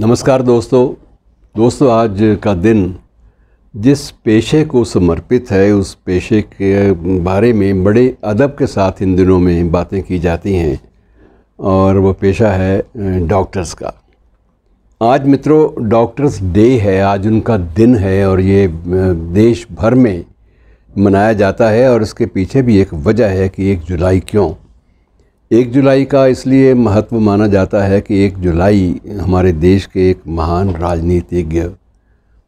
नमस्कार दोस्तों दोस्तों आज का दिन जिस पेशे को समर्पित है उस पेशे के बारे में बड़े अदब के साथ इन दिनों में बातें की जाती हैं और वो पेशा है डॉक्टर्स का आज मित्रों डॉक्टर्स डे है आज उनका दिन है और ये देश भर में मनाया जाता है और इसके पीछे भी एक वजह है कि एक जुलाई क्यों एक जुलाई का इसलिए महत्व माना जाता है कि एक जुलाई हमारे देश के एक महान राजनीतिज्ञ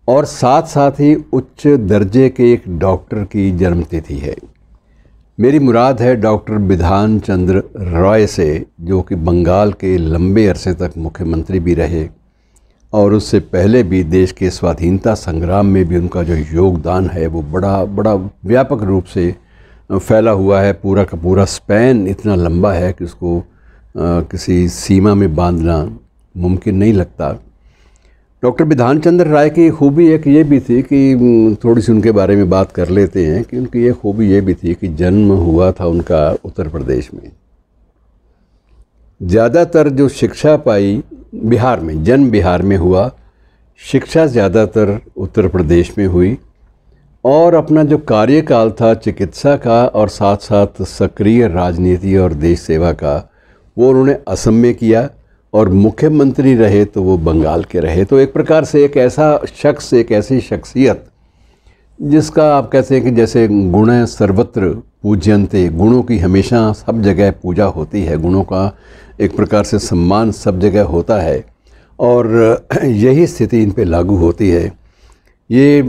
और साथ साथ ही उच्च दर्जे के एक डॉक्टर की जन्मतिथि है मेरी मुराद है डॉक्टर विधान चंद्र रॉय से जो कि बंगाल के लंबे अरसे तक मुख्यमंत्री भी रहे और उससे पहले भी देश के स्वाधीनता संग्राम में भी उनका जो योगदान है वो बड़ा बड़ा व्यापक रूप से फैला हुआ है पूरा का पूरा स्पैन इतना लंबा है कि उसको किसी सीमा में बांधना मुमकिन नहीं लगता डॉक्टर विधान चंद्र राय की खूबी एक ये भी थी कि थोड़ी सी उनके बारे में बात कर लेते हैं कि उनकी ये खूबी ये भी थी कि जन्म हुआ था उनका उत्तर प्रदेश में ज़्यादातर जो शिक्षा पाई बिहार में जन्म बिहार में हुआ शिक्षा ज़्यादातर उत्तर प्रदेश में हुई और अपना जो कार्यकाल था चिकित्सा का और साथ साथ सक्रिय राजनीति और देश सेवा का वो उन्होंने असम में किया और मुख्यमंत्री रहे तो वो बंगाल के रहे तो एक प्रकार से एक ऐसा शख्स एक ऐसी शख्सियत जिसका आप कहते हैं कि जैसे गुण सर्वत्र पूज्यंते गुणों की हमेशा सब जगह पूजा होती है गुणों का एक प्रकार से सम्मान सब जगह होता है और यही स्थिति इन पर लागू होती है ये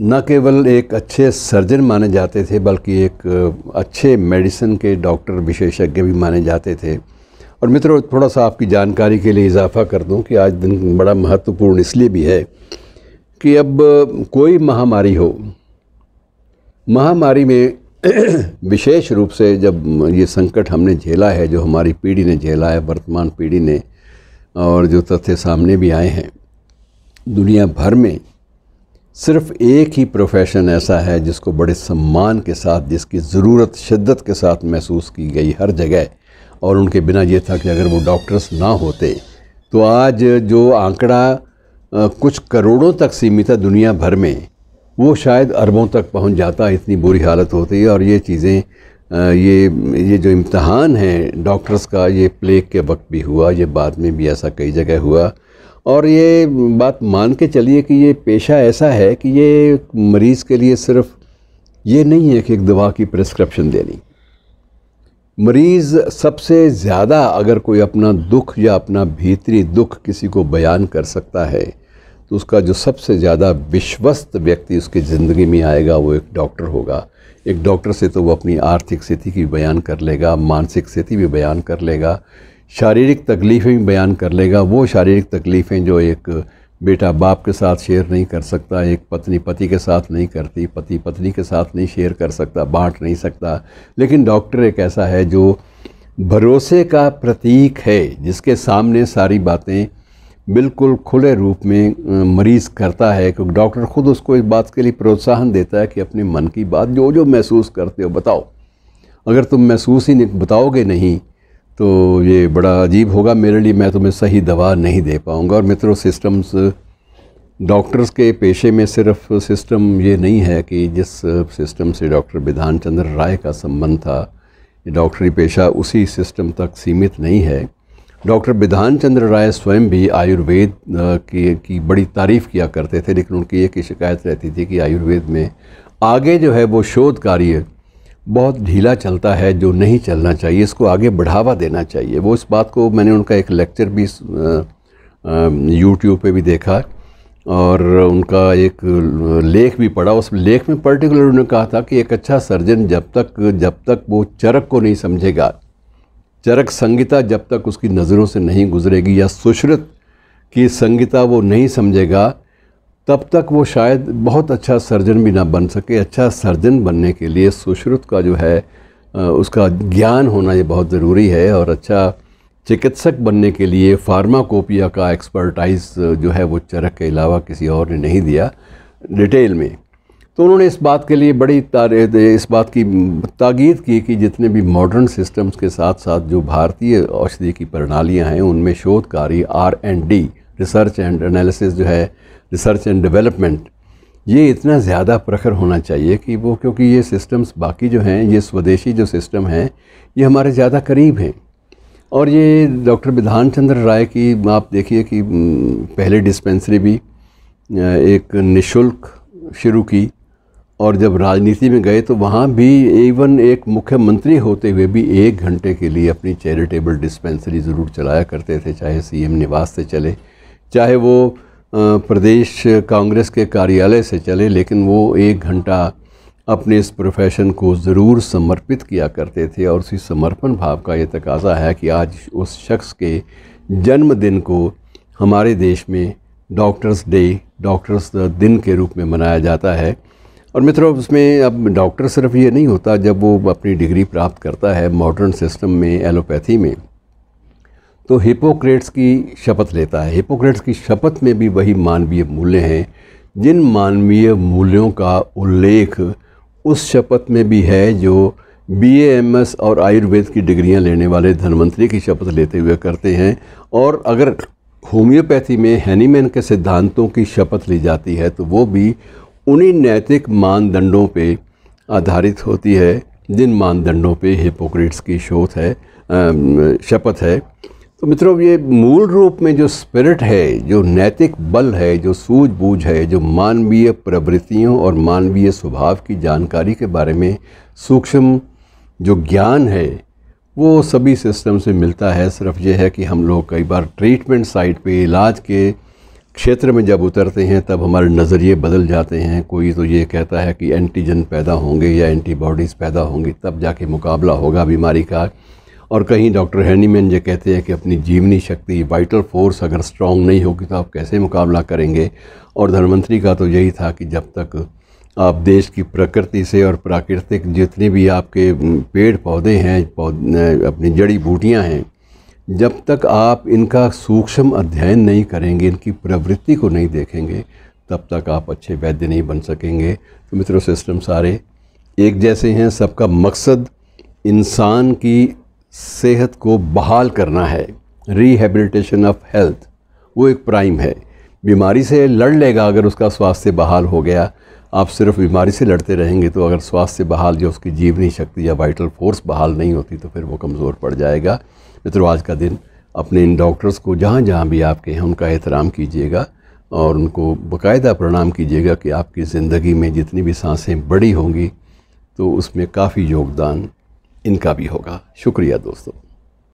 न केवल एक अच्छे सर्जन माने जाते थे बल्कि एक अच्छे मेडिसिन के डॉक्टर विशेषज्ञ भी माने जाते थे और मित्रों थोड़ा सा आपकी जानकारी के लिए इजाफा कर दूं कि आज दिन बड़ा महत्वपूर्ण इसलिए भी है कि अब कोई महामारी हो महामारी में विशेष रूप से जब ये संकट हमने झेला है जो हमारी पीढ़ी ने झेला है वर्तमान पीढ़ी ने और जो तथ्य सामने भी आए हैं दुनिया भर में सिर्फ एक ही प्रोफेशन ऐसा है जिसको बड़े सम्मान के साथ जिसकी ज़रूरत शिद्दत के साथ महसूस की गई हर जगह और उनके बिना ये था कि अगर वो डॉक्टर्स ना होते तो आज जो आंकड़ा कुछ करोड़ों तक सीमित है दुनिया भर में वो शायद अरबों तक पहुंच जाता इतनी बुरी हालत होती है और ये चीज़ें ये ये जो इम्तहान है डॉक्टर्स का ये प्लेग के वक्त भी हुआ ये बाद में भी ऐसा कई जगह हुआ और ये बात मान के चलिए कि ये पेशा ऐसा है कि ये मरीज़ के लिए सिर्फ ये नहीं है कि एक दवा की प्रिस्क्रिप्शन देनी मरीज़ सबसे ज़्यादा अगर कोई अपना दुख या अपना भीतरी दुख किसी को बयान कर सकता है तो उसका जो सबसे ज़्यादा विश्वस्त व्यक्ति उसकी ज़िंदगी में आएगा वो एक डॉक्टर होगा एक डॉक्टर से तो वो अपनी आर्थिक स्थिति की बयान कर लेगा मानसिक स्थिति भी बयान कर लेगा शारीरिक तकलीफ़ें भी बयान कर लेगा वो शारीरिक तकलीफ़ें जो एक बेटा बाप के साथ शेयर नहीं कर सकता एक पत्नी पति के साथ नहीं करती पति पत्नी के साथ नहीं शेयर कर सकता बांट नहीं सकता लेकिन डॉक्टर एक ऐसा है जो भरोसे का प्रतीक है जिसके सामने सारी बातें बिल्कुल खुले रूप में मरीज़ करता है क्योंकि डॉक्टर ख़ुद उसको इस बात के लिए प्रोत्साहन देता है कि अपने मन की बात जो जो महसूस करते हो बताओ अगर तुम महसूस ही नहीं बताओगे नहीं तो ये बड़ा अजीब होगा मेरे लिए मैं तुम्हें सही दवा नहीं दे पाऊँगा और मित्रों सिस्टम्स डॉक्टर्स के पेशे में सिर्फ सिस्टम ये नहीं है कि जिस सिस्टम से डॉक्टर विधान चंद्र राय का संबंध था डॉक्टरी पेशा उसी सिस्टम तक सीमित नहीं है डॉक्टर विधान चंद्र राय स्वयं भी आयुर्वेद की की बड़ी तारीफ़ किया करते थे लेकिन उनकी एक ही शिकायत रहती थी कि आयुर्वेद में आगे जो है वो शोध कार्य बहुत ढीला चलता है जो नहीं चलना चाहिए इसको आगे बढ़ावा देना चाहिए वो इस बात को मैंने उनका एक लेक्चर भी यूट्यूब पे भी देखा और उनका एक लेख भी पढ़ा उस लेख में पर्टिकुलर उन्होंने कहा था कि एक अच्छा सर्जन जब तक जब तक वो चरक को नहीं समझेगा चरक संगीता जब तक उसकी नज़रों से नहीं गुजरेगी या सुश्रुत की संगीता वो नहीं समझेगा तब तक वो शायद बहुत अच्छा सर्जन भी ना बन सके अच्छा सर्जन बनने के लिए सुश्रुत का जो है उसका ज्ञान होना ये बहुत ज़रूरी है और अच्छा चिकित्सक बनने के लिए फार्माकोपिया का एक्सपर्टाइज जो है वो चरक के अलावा किसी और ने नहीं दिया डिटेल में तो उन्होंने इस बात के लिए बड़ी इस बात की ताकीद की कि जितने भी मॉडर्न सिस्टम्स के साथ साथ जो भारतीय औषधि की प्रणालियाँ हैं उनमें शोध कार्य R and D research and analysis जो है रिसर्च एंड डेवलपमेंट ये इतना ज़्यादा प्रखर होना चाहिए कि वो क्योंकि ये सिस्टम्स बाकी जो हैं ये स्वदेशी जो सिस्टम हैं ये हमारे ज़्यादा करीब हैं और ये डॉक्टर विधान चंद्र राय की आप देखिए कि पहले डिस्पेंसरी भी एक निशुल्क शुरू की और जब राजनीति में गए तो वहाँ भी इवन एक मुख्यमंत्री होते हुए भी एक घंटे के लिए अपनी चैरिटेबल डिस्पेंसरी ज़रूर चलाया करते थे चाहे सीएम निवास से चले चाहे वो प्रदेश कांग्रेस के कार्यालय से चले लेकिन वो एक घंटा अपने इस प्रोफेशन को ज़रूर समर्पित किया करते थे और उसी समर्पण भाव का ये तकाजा है कि आज उस शख्स के जन्मदिन को हमारे देश में डॉक्टर्स डे डॉक्टर्स दिन के रूप में मनाया जाता है और मित्रों उसमें अब डॉक्टर सिर्फ ये नहीं होता जब वो अपनी डिग्री प्राप्त करता है मॉडर्न सिस्टम में एलोपैथी में तो हिपोक्रेट्स की शपथ लेता है हिपोक्रेट्स की शपथ में भी वही मानवीय मूल्य हैं जिन मानवीय मूल्यों का उल्लेख उस शपथ में भी है जो बी एस और आयुर्वेद की डिग्रियां लेने वाले धनवंतरी की शपथ लेते हुए करते हैं और अगर होम्योपैथी में हैनीमैन के सिद्धांतों की शपथ ली जाती है तो वो भी उन्हीं नैतिक मानदंडों पे आधारित होती है जिन मानदंडों पे हिपोक्रेट्स की शोध है शपथ है तो मित्रों ये मूल रूप में जो स्पिरिट है जो नैतिक बल है जो सूझबूझ है जो मानवीय प्रवृत्तियों और मानवीय स्वभाव की जानकारी के बारे में सूक्ष्म जो ज्ञान है वो सभी सिस्टम से मिलता है सिर्फ ये है कि हम लोग कई बार ट्रीटमेंट साइड पे इलाज के क्षेत्र में जब उतरते हैं तब हमारे नज़रिए बदल जाते हैं कोई तो ये कहता है कि एंटीजन पैदा होंगे या एंटीबॉडीज़ पैदा होंगी तब जाके मुकाबला होगा बीमारी का और कहीं डॉक्टर हैनीमैन ये कहते हैं कि अपनी जीवनी शक्ति वाइटल फोर्स अगर स्ट्रांग नहीं होगी तो आप कैसे मुकाबला करेंगे और धनमंत्री का तो यही था कि जब तक आप देश की प्रकृति से और प्राकृतिक जितने भी आपके पेड़ पौधे हैं अपनी जड़ी बूटियाँ हैं जब तक आप इनका सूक्ष्म अध्ययन नहीं करेंगे इनकी प्रवृत्ति को नहीं देखेंगे तब तक आप अच्छे वैद्य नहीं बन सकेंगे तो मित्रों सिस्टम सारे एक जैसे हैं सबका मकसद इंसान की सेहत को बहाल करना है रीहेबिलिटेशन ऑफ हेल्थ वो एक प्राइम है बीमारी से लड़ लेगा अगर उसका स्वास्थ्य बहाल हो गया आप सिर्फ बीमारी से लड़ते रहेंगे तो अगर स्वास्थ्य बहाल या उसकी जीवनी शक्ति या वाइटल फोर्स बहाल नहीं होती तो फिर वो कमज़ोर पड़ जाएगा मित्रों आज का दिन अपने इन डॉक्टर्स को जहाँ जहाँ भी आपके हैं उनका एहतराम कीजिएगा और उनको बाकायदा प्रणाम कीजिएगा कि आपकी ज़िंदगी में जितनी भी सांसें बड़ी होंगी तो उसमें काफ़ी योगदान इनका भी होगा शुक्रिया दोस्तों